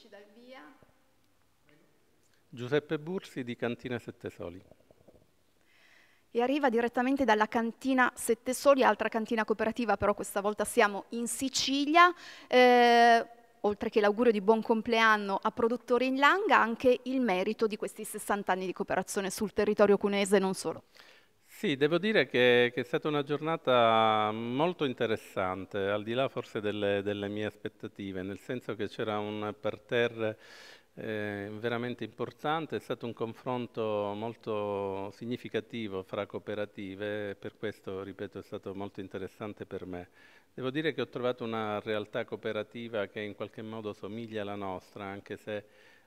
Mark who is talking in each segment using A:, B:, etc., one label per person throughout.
A: ci dà il via?
B: Giuseppe Bursi di Cantina Sette Soli.
A: E arriva direttamente dalla cantina Sette Soli, altra cantina cooperativa, però questa volta siamo in Sicilia. Eh, oltre che l'augurio di buon compleanno a produttori in langa, anche il merito di questi 60 anni di cooperazione sul territorio cuneese e non solo.
B: Sì, devo dire che, che, è stata una giornata molto interessante, al di là forse delle, delle mie aspettative, nel senso che c'era un parterre eh, veramente importante, è stato un confronto molto significativo fra cooperative, per questo, ripeto, è stato molto interessante per me. Devo dire che ho trovato una realtà cooperativa che in qualche modo somiglia alla nostra, anche se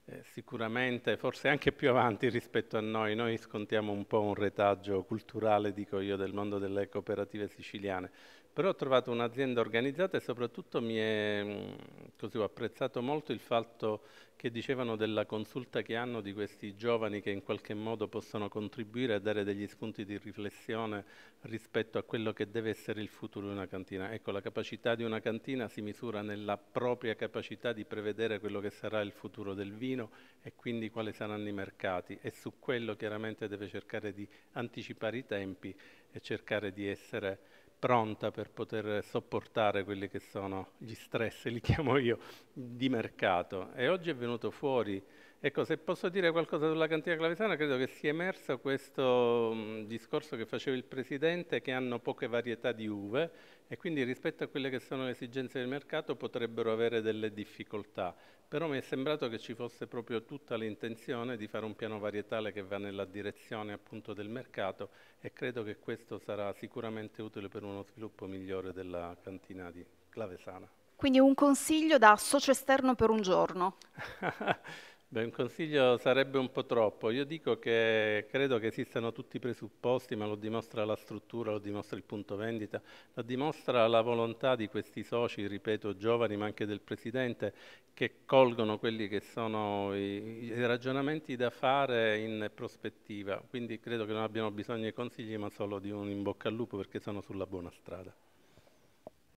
B: eh, sicuramente forse anche più avanti rispetto a noi, noi scontiamo un po' un retaggio culturale, dico io, del mondo delle cooperative siciliane, però ho trovato un'azienda organizzata e soprattutto mi è, mm, così, ho apprezzato molto il fatto che dicevano della consulta che hanno di questi giovani che in qualche modo possono contribuire a dare degli spunti di riflessione rispetto a quello che deve essere il futuro di una cantina. Ecco, la capacità di una cantina si misura nella propria capacità di prevedere quello che sarà il futuro del vino e quindi quali saranno i mercati e su quello chiaramente deve cercare di anticipare i tempi e cercare di essere pronta per poter sopportare quelli che sono gli stress, li chiamo io, di mercato. E oggi è venuto fuori, ecco, se posso dire qualcosa sulla cantina clavesana, credo che sia emerso questo mm, discorso che faceva il Presidente, che hanno poche varietà di uve e quindi rispetto a quelle che sono le esigenze del mercato potrebbero avere delle difficoltà. Però mi è sembrato che ci fosse proprio tutta l'intenzione di fare un piano varietale che va nella direzione appunto del mercato e credo che questo sarà sicuramente utile per un uno sviluppo migliore della cantina di Clavesana.
A: Quindi un consiglio da socio esterno per un giorno.
B: Beh, un consiglio sarebbe un po' troppo. Io dico che credo che esistano tutti i presupposti, ma lo dimostra la struttura, lo dimostra il punto vendita, lo dimostra la volontà di questi soci, ripeto, giovani, ma anche del Presidente, che colgono quelli che sono i, i ragionamenti da fare in prospettiva. Quindi credo che non abbiano bisogno di consigli, ma solo di un in bocca al lupo, perché sono sulla buona strada.